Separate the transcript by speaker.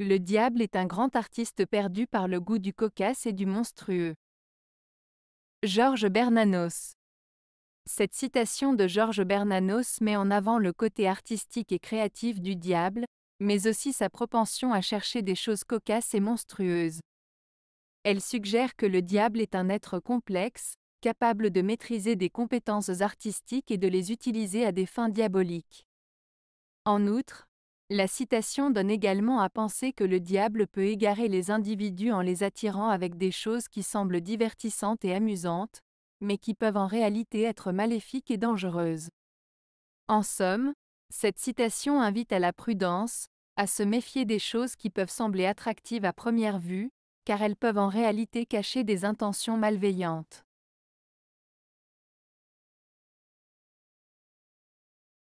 Speaker 1: Le diable est un grand artiste perdu par le goût du cocasse et du monstrueux. Georges Bernanos Cette citation de Georges Bernanos met en avant le côté artistique et créatif du diable, mais aussi sa propension à chercher des choses cocasses et monstrueuses. Elle suggère que le diable est un être complexe, capable de maîtriser des compétences artistiques et de les utiliser à des fins diaboliques. En outre, la citation donne également à penser que le diable peut égarer les individus en les attirant avec des choses qui semblent divertissantes et amusantes, mais qui peuvent en réalité être maléfiques et dangereuses. En somme, cette citation invite à la prudence, à se méfier des choses qui peuvent sembler attractives à première vue, car elles peuvent en réalité cacher des intentions malveillantes.